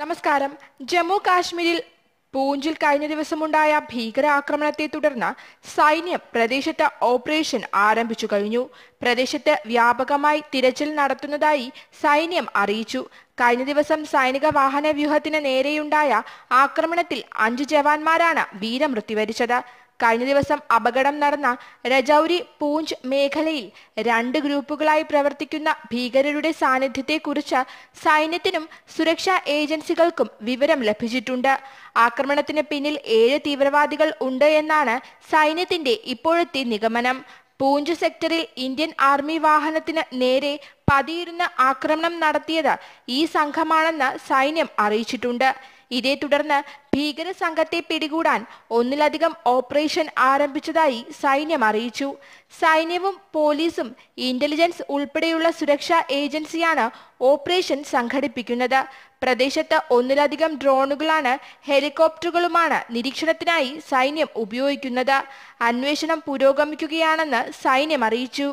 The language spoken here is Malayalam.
നമസ്കാരം ജമ്മു കാശ്മീരിൽ പൂഞ്ചിൽ കഴിഞ്ഞ ദിവസമുണ്ടായ ഭീകരാക്രമണത്തെ തുടർന്ന് സൈന്യം പ്രദേശത്ത് ഓപ്പറേഷൻ ആരംഭിച്ചു കഴിഞ്ഞു പ്രദേശത്ത് വ്യാപകമായി തിരച്ചിൽ നടത്തുന്നതായി സൈന്യം അറിയിച്ചു കഴിഞ്ഞ ദിവസം സൈനിക വാഹന വ്യൂഹത്തിന് നേരെയുണ്ടായ ആക്രമണത്തിൽ അഞ്ച് ജവാന്മാരാണ് വീരമൃത്യു വരിച്ചത് കഴിഞ്ഞ ദിവസം അപകടം നടന്ന രജൌരി പൂഞ്ച് മേഖലയിൽ രണ്ട് ഗ്രൂപ്പുകളായി പ്രവർത്തിക്കുന്ന ഭീകരരുടെ സാന്നിധ്യത്തെക്കുറിച്ച് സൈന്യത്തിനും സുരക്ഷാ ഏജൻസികൾക്കും വിവരം ലഭിച്ചിട്ടുണ്ട് ആക്രമണത്തിന് പിന്നിൽ ഏഴ് തീവ്രവാദികൾ ഉണ്ട് എന്നാണ് സൈന്യത്തിന്റെ ഇപ്പോഴത്തെ നിഗമനം പൂഞ്ച് സെക്ടറിൽ ഇന്ത്യൻ ആർമി വാഹനത്തിന് നേരെ പതിയിരുന്ന് ആക്രമണം നടത്തിയത് ഈ സംഘമാണെന്ന് സൈന്യം അറിയിച്ചിട്ടുണ്ട് ഇതേ തുടർന്ന് ഭീകര സംഘത്തെ പിടികൂടാൻ ഒന്നിലധികം ഓപ്പറേഷൻ ആരംഭിച്ചതായി സൈന്യം അറിയിച്ചു സൈന്യവും പോലീസും ഇന്റലിജൻസ് ഉൾപ്പെടെയുള്ള സുരക്ഷാ ഏജൻസിയാണ് ഓപ്പറേഷൻ സംഘടിപ്പിക്കുന്നത് പ്രദേശത്ത് ഒന്നിലധികം ഡ്രോണുകളാണ് ഹെലികോപ്റ്ററുകളുമാണ് നിരീക്ഷണത്തിനായി സൈന്യം ഉപയോഗിക്കുന്നത് അന്വേഷണം പുരോഗമിക്കുകയാണെന്ന് സൈന്യം അറിയിച്ചു